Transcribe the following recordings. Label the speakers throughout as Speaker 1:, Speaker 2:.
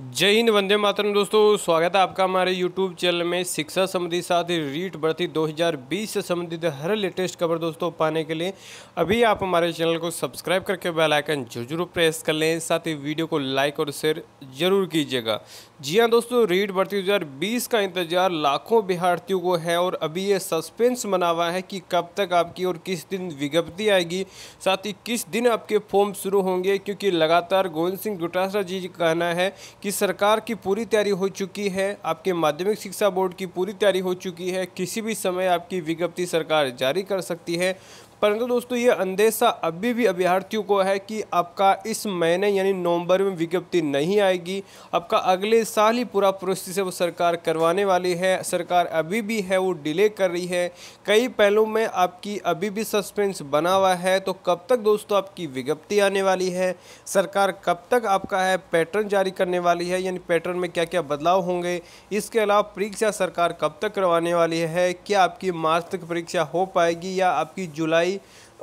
Speaker 1: जय हिंद वंदे मातरम दोस्तों स्वागत है आपका हमारे यूट्यूब चैनल में शिक्षा संबंधी साथ ही रीट भर्ती 2020 से संबंधित हर लेटेस्ट खबर दोस्तों पाने के लिए अभी आप हमारे चैनल को सब्सक्राइब करके बेल आइकन जरूर जरूर प्रेस कर लें साथ ही वीडियो को लाइक और शेयर जरूर कीजिएगा जी हाँ दोस्तों रीट भर्ती दो का इंतजार लाखों बिहारतियों को है और अभी ये सस्पेंस बना हुआ है कि कब तक आपकी और किस दिन विज्ञप्ति आएगी साथ ही किस दिन आपके फॉर्म शुरू होंगे क्योंकि लगातार गोविंद सिंह डोटासरा जी कहना है कि सरकार की पूरी तैयारी हो चुकी है आपके माध्यमिक शिक्षा बोर्ड की पूरी तैयारी हो चुकी है किसी भी समय आपकी विज्ञप्ति सरकार जारी कर सकती है परंतु दोस्तों ये अंदेशा अभी भी अभ्यर्थियों को है कि आपका इस महीने यानी नवंबर में विज्ञप्ति नहीं आएगी आपका अगले साल ही पूरा प्रोसेस है वो सरकार करवाने वाली है सरकार अभी भी है वो डिले कर रही है कई पहलों में आपकी अभी भी सस्पेंस बना हुआ है तो कब तक दोस्तों आपकी विज्ञप्ति आने वाली है सरकार कब तक आपका है पैटर्न जारी करने वाली है यानी पैटर्न में क्या क्या बदलाव होंगे इसके अलावा परीक्षा सरकार कब तक करवाने वाली है क्या आपकी मार्च तक परीक्षा हो पाएगी या आपकी जुलाई आई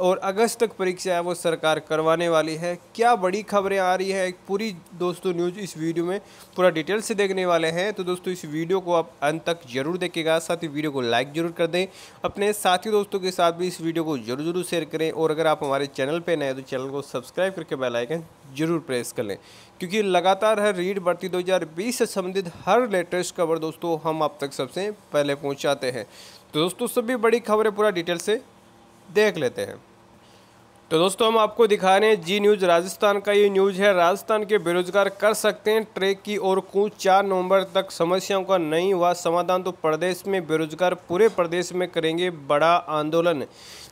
Speaker 1: और अगस्त तक परीक्षा है वो सरकार करवाने वाली है क्या बड़ी खबरें आ रही है पूरी दोस्तों न्यूज़ इस वीडियो में पूरा डिटेल से देखने वाले हैं तो दोस्तों इस वीडियो को आप अंत तक जरूर देखिएगा साथ ही वीडियो को लाइक जरूर कर दें अपने साथी दोस्तों के साथ भी इस वीडियो को जरूर जरूर शेयर करें और अगर आप हमारे चैनल पर नए तो चैनल को सब्सक्राइब करके बेलाइकन जरूर प्रेस कर लें क्योंकि लगातार हर रीड भर्ती दो से संबंधित हर लेटेस्ट खबर दोस्तों हम आप तक सबसे पहले पहुँचाते हैं तो दोस्तों सभी बड़ी खबरें पूरा डिटेल से देख लेते हैं तो दोस्तों हम आपको दिखा रहे हैं जी न्यूज़ राजस्थान का ये न्यूज़ है राजस्थान के बेरोजगार कर सकते हैं ट्रेक की ओर कूच चार नवंबर तक समस्याओं का नहीं हुआ समाधान तो प्रदेश में बेरोजगार पूरे प्रदेश में करेंगे बड़ा आंदोलन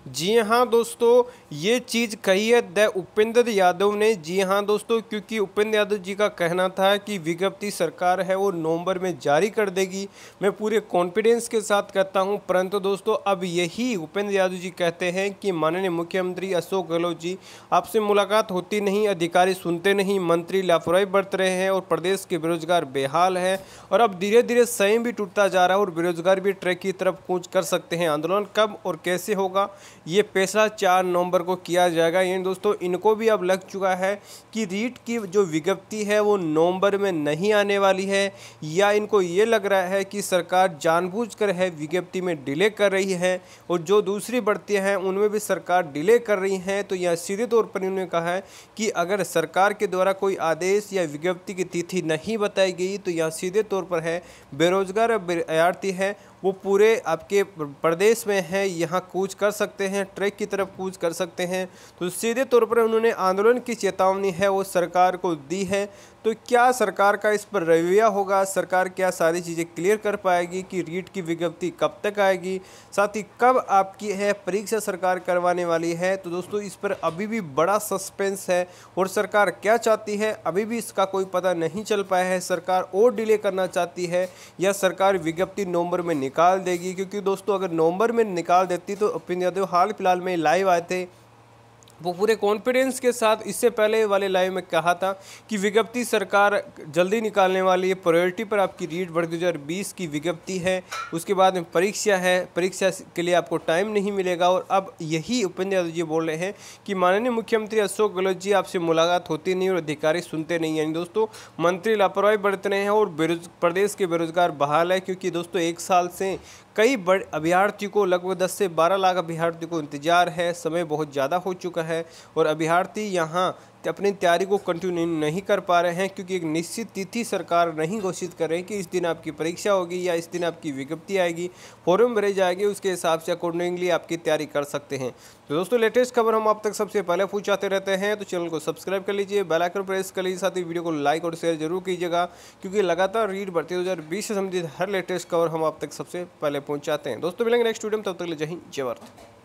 Speaker 1: जी हाँ दोस्तों ये चीज़ कही है द उपेंद्र यादव ने जी हाँ दोस्तों क्योंकि उपेंद्र यादव जी का कहना था कि विज्ञप्ति सरकार है वो नवंबर में जारी कर देगी मैं पूरे कॉन्फिडेंस के साथ कहता हूँ परंतु दोस्तों अब यही उपेंद्र यादव जी कहते हैं कि माननीय मुख्यमंत्री अशोक गहलोत जी आपसे मुलाकात होती नहीं अधिकारी सुनते नहीं मंत्री लापरवाही बरत रहे हैं और प्रदेश के बेरोजगार बेहाल है और अब धीरे धीरे स्वयं भी टूटता जा रहा है और बेरोजगार भी ट्रैक की तरफ कूच कर सकते हैं आंदोलन कब और कैसे होगा ये फैसला चार नवंबर को किया जाएगा यानी दोस्तों इनको भी अब लग चुका है कि रीट की जो विज्ञप्ति है वो नवंबर में नहीं आने वाली है या इनको ये लग रहा है कि सरकार जानबूझकर है विज्ञप्ति में डिले कर रही है और जो दूसरी बढ़ती हैं उनमें भी सरकार डिले कर रही हैं तो यह सीधे तौर पर इन्होंने कहा है कि अगर सरकार के द्वारा कोई आदेश या विज्ञप्ति की तिथि नहीं बताई गई तो यह सीधे तौर पर है बेरोजगार अभ्यार्थी है वो पूरे आपके प्रदेश में हैं यहाँ कूच कर सकते हैं ट्रैक की तरफ कूच कर सकते हैं तो सीधे तौर पर उन्होंने आंदोलन की चेतावनी है वो सरकार को दी है तो क्या सरकार का इस पर रवैया होगा सरकार क्या सारी चीज़ें क्लियर कर पाएगी कि रीट की विज्ञप्ति कब तक आएगी साथ ही कब आपकी है परीक्षा सरकार करवाने वाली है तो दोस्तों इस पर अभी भी बड़ा सस्पेंस है और सरकार क्या चाहती है अभी भी इसका कोई पता नहीं चल पाया है सरकार और डिले करना चाहती है या सरकार विज्ञप्ति नवंबर में निकाल देगी क्योंकि दोस्तों अगर नवंबर में निकाल देती तो अपिन यादव हाल फिलहाल में लाइव आए थे वो पूरे कॉन्फिडेंस के साथ इससे पहले वाले लाइव में कहा था कि विज्ञप्ति सरकार जल्दी निकालने वाली है प्रायोरिटी पर आपकी रीट वर्ग दो की विज्ञप्ति है उसके बाद में परीक्षा है परीक्षा के लिए आपको टाइम नहीं मिलेगा और अब यही उपेंद्र यादव जी बोल रहे हैं कि माननीय मुख्यमंत्री अशोक गहलोत जी आपसे मुलाकात होती नहीं और अधिकारी सुनते नहीं यानी दोस्तों मंत्री लापरवाही बरत रहे हैं और बेरोज प्रदेश के बेरोजगार बहाल है क्योंकि दोस्तों एक साल से कई बड़े अभ्यार्थियों को लगभग 10 से 12 लाख अभ्यार्थियों को इंतजार है समय बहुत ज़्यादा हो चुका है और अभ्यार्थी यहाँ अपनी तैयारी को कंटिन्यू नहीं कर पा रहे हैं क्योंकि एक निश्चित तिथि सरकार नहीं घोषित कर रही कि इस दिन आपकी परीक्षा होगी या इस दिन आपकी विज्ञप्ति आएगी फॉर्म भरे जाएंगे उसके हिसाब से अकॉर्डिंगली आपकी तैयारी कर सकते हैं तो दोस्तों लेटेस्ट खबर हम आप तक सबसे पहले पहुँचाते रहते हैं तो चैनल को सब्सक्राइब कर लीजिए बेलाइकन प्रेस कर लीजिए साथ ही वीडियो को लाइक और शेयर जरूर कीजिएगा क्योंकि लगातार रीड है दो हज़ार से संबंधित हर लेटेस्ट खबर हम आप तक सबसे पहले पहुँचाते हैं दोस्तों मिलेंगे नेक्स्ट वीडियो में तब तक ले जय हिंद जय